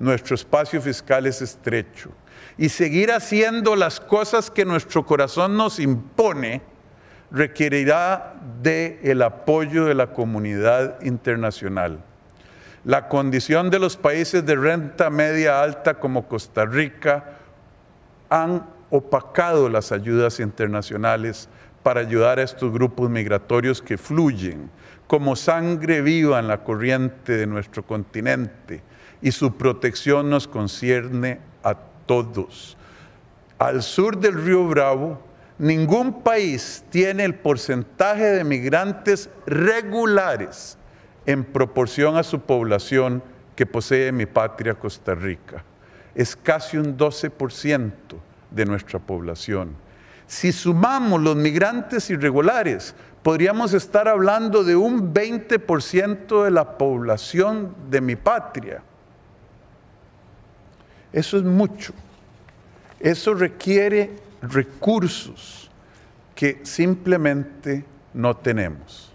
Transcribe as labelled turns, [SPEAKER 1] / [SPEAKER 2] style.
[SPEAKER 1] nuestro espacio fiscal es estrecho. Y seguir haciendo las cosas que nuestro corazón nos impone requerirá de el apoyo de la comunidad internacional. La condición de los países de renta media alta como Costa Rica han opacado las ayudas internacionales para ayudar a estos grupos migratorios que fluyen como sangre viva en la corriente de nuestro continente y su protección nos concierne a todos. Al sur del río Bravo, ningún país tiene el porcentaje de migrantes regulares en proporción a su población que posee mi patria Costa Rica. Es casi un 12% de nuestra población si sumamos los migrantes irregulares, podríamos estar hablando de un 20% de la población de mi patria. Eso es mucho. Eso requiere recursos que simplemente no tenemos.